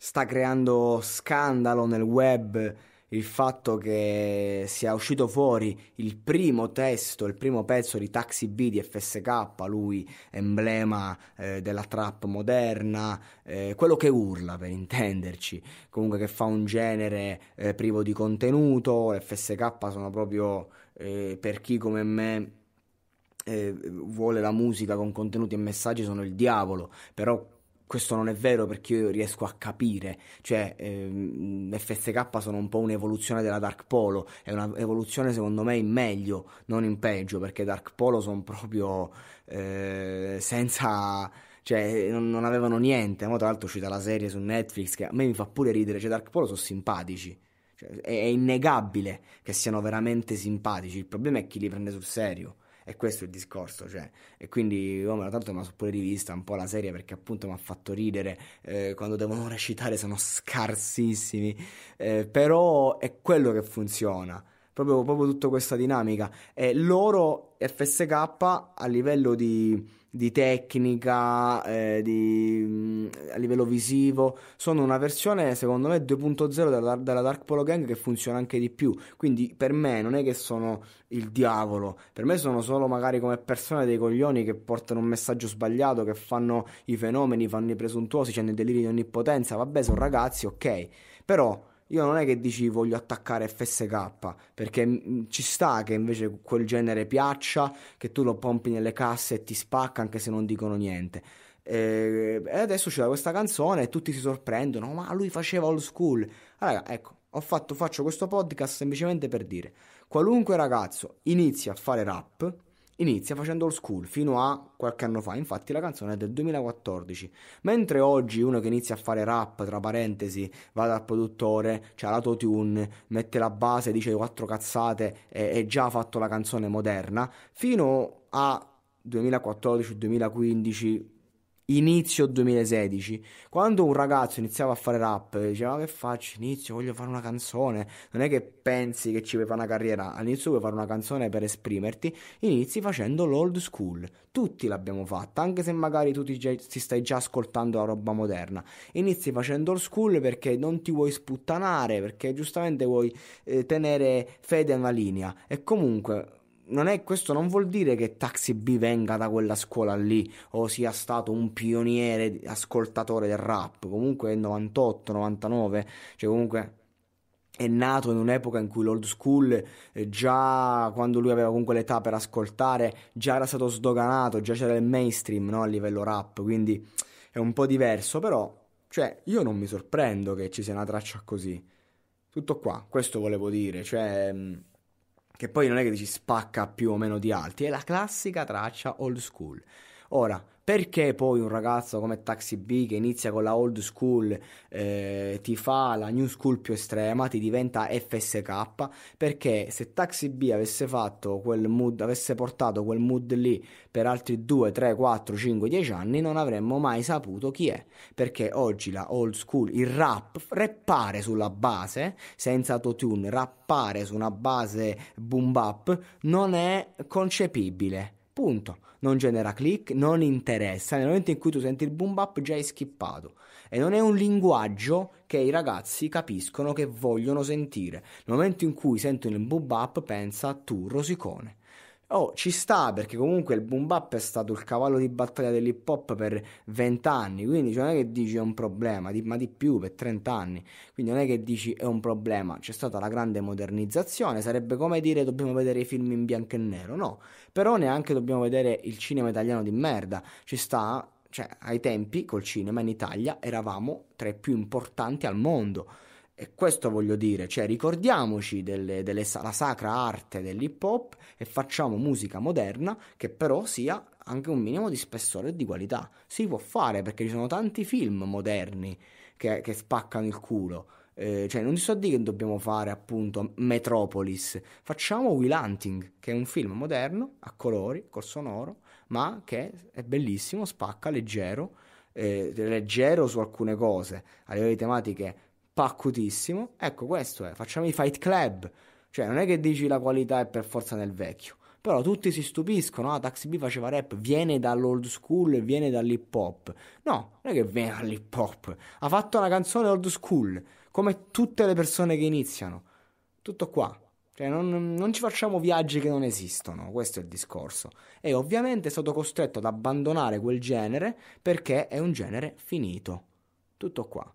sta creando scandalo nel web il fatto che sia uscito fuori il primo testo, il primo pezzo di Taxi B di FSK, lui emblema eh, della trap moderna, eh, quello che urla per intenderci, comunque che fa un genere eh, privo di contenuto, FSK sono proprio eh, per chi come me eh, vuole la musica con contenuti e messaggi sono il diavolo, però questo non è vero perché io riesco a capire, cioè ehm, FSK sono un po' un'evoluzione della Dark Polo, è un'evoluzione secondo me in meglio, non in peggio, perché Dark Polo sono proprio eh, senza... Cioè, non, non avevano niente. Mo, tra l'altro, è uscita la serie su Netflix che a me mi fa pure ridere. Cioè, Dark Polo sono simpatici. Cioè, è innegabile che siano veramente simpatici. Il problema è chi li prende sul serio è questo il discorso, cioè. E quindi io oh, me la tanto mi sono pure rivista un po' la serie perché appunto mi ha fatto ridere eh, quando devono recitare sono scarsissimi, eh, però è quello che funziona. Proprio, proprio tutta questa dinamica. E loro, FSK, a livello di, di tecnica, eh, di, mm, a livello visivo. Sono una versione, secondo me, 2.0 della, della, Dark Polo Gang che funziona anche di più. Quindi per me non è che sono il diavolo, per me sono solo magari come persone dei coglioni che portano un messaggio sbagliato, che fanno i fenomeni, fanno i presuntuosi, hanno i deliri di onnipotenza. Vabbè, sono ragazzi, ok, però io non è che dici voglio attaccare FSK perché mm, ci sta che invece quel genere piaccia, che tu lo pompi nelle casse e ti spacca anche se non dicono niente. Eh, e adesso c'è questa canzone e tutti si sorprendono, ma lui faceva old school. Raga, ecco, ho fatto, faccio questo podcast semplicemente per dire, qualunque ragazzo inizia a fare rap, Inizia facendo old school fino a qualche anno fa, infatti la canzone è del 2014. Mentre oggi uno che inizia a fare rap, tra parentesi, va dal produttore, c'ha l'autotune, mette la base, dice quattro cazzate e, e già ha fatto la canzone moderna, fino a 2014-2015 inizio 2016, quando un ragazzo iniziava a fare rap, diceva che faccio, inizio, voglio fare una canzone, non è che pensi che ci vuoi fare una carriera, all'inizio vuoi fare una canzone per esprimerti, inizi facendo l'old school, tutti l'abbiamo fatta, anche se magari tu ti, ti stai già ascoltando la roba moderna, inizi facendo old school perché non ti vuoi sputtanare, perché giustamente vuoi eh, tenere fede a una linea e comunque non è, questo non vuol dire che Taxi B venga da quella scuola lì o sia stato un pioniere ascoltatore del rap. Comunque è 98, 99, cioè comunque è nato in un'epoca in cui l'old school, eh, già quando lui aveva comunque l'età per ascoltare, già era stato sdoganato, già c'era il mainstream no, a livello rap, quindi è un po' diverso, però cioè, io non mi sorprendo che ci sia una traccia così. Tutto qua, questo volevo dire, cioè... Mm, che poi non è che ti ci spacca più o meno di altri, è la classica traccia old school. Ora, perché poi un ragazzo come Taxi B che inizia con la old school eh, ti fa la new school più estrema, ti diventa FSK? Perché se Taxi B avesse fatto quel mood, avesse portato quel mood lì per altri 2, 3, 4, 5, 10 anni, non avremmo mai saputo chi è. Perché oggi la old school, il rap, rappare sulla base, senza autotune, rappare su una base boom bap, non è concepibile Punto. Non genera click, non interessa. Nel momento in cui tu senti il boom bap già hai skippato. E non è un linguaggio che i ragazzi capiscono che vogliono sentire. Nel momento in cui sentono il boom bap pensa tu rosicone. Oh, ci sta perché comunque il boom bap è stato il cavallo di battaglia dell'hip hop per 20 anni, quindi cioè non è che dici è un problema, di, ma di più per 30 anni, quindi non è che dici è un problema, c'è stata la grande modernizzazione, sarebbe come dire dobbiamo vedere i film in bianco e nero, no, però neanche dobbiamo vedere il cinema italiano di merda, ci sta, cioè ai tempi col cinema in Italia eravamo tra i più importanti al mondo e questo voglio dire, cioè ricordiamoci delle, delle, la sacra arte dell'hip hop e facciamo musica moderna che però sia anche un minimo di spessore e di qualità. Si può fare perché ci sono tanti film moderni che, che spaccano il culo. Eh, cioè non ti sto dire che dobbiamo fare appunto Metropolis, facciamo Will Hunting, che è un film moderno, a colori, col sonoro, ma che è bellissimo, spacca, leggero, eh, leggero su alcune cose, a livello di tematiche paccutissimo. Ecco, questo è, facciamo i fight club. Cioè, non è che dici la qualità è per forza nel vecchio. Però tutti si stupiscono, ah, Taxi B faceva rap, viene dall'old school, viene dall'hip hop. No, non è che viene dall'hip hop. Ha fatto una canzone old school, come tutte le persone che iniziano. Tutto qua. Cioè, non, non ci facciamo viaggi che non esistono, questo è il discorso. E ovviamente è stato costretto ad abbandonare quel genere perché è un genere finito. Tutto qua.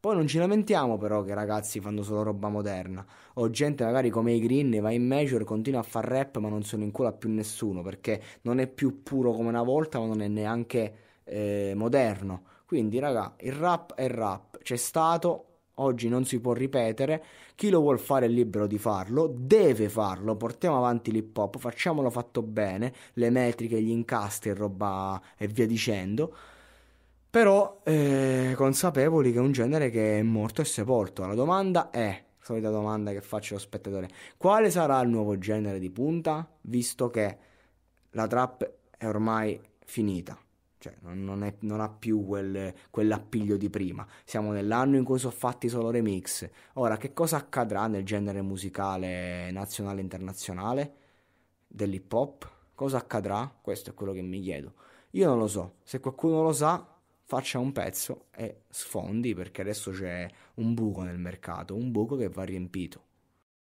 Poi non ci lamentiamo però che i ragazzi fanno solo roba moderna, o gente magari come i Green va in major, continua a far rap ma non sono in cola più nessuno, perché non è più puro come una volta ma non è neanche eh, moderno. Quindi raga, il rap è rap, c'è stato, oggi non si può ripetere, chi lo vuol fare è libero di farlo, deve farlo, portiamo avanti l'hip hop, facciamolo fatto bene, le metriche, gli incastri e roba e via dicendo però eh, consapevoli che è un genere che è morto e sepolto. La domanda è, solita domanda che faccio allo spettatore, quale sarà il nuovo genere di punta, visto che la trap è ormai finita? Cioè, non, è, non, ha più quel, quell'appiglio di prima. Siamo nell'anno in cui sono fatti solo remix. Ora, che cosa accadrà nel genere musicale nazionale e internazionale dell'hip hop? Cosa accadrà? Questo è quello che mi chiedo. Io non lo so. Se qualcuno lo sa, faccia un pezzo e sfondi perché adesso c'è un buco nel mercato, un buco che va riempito.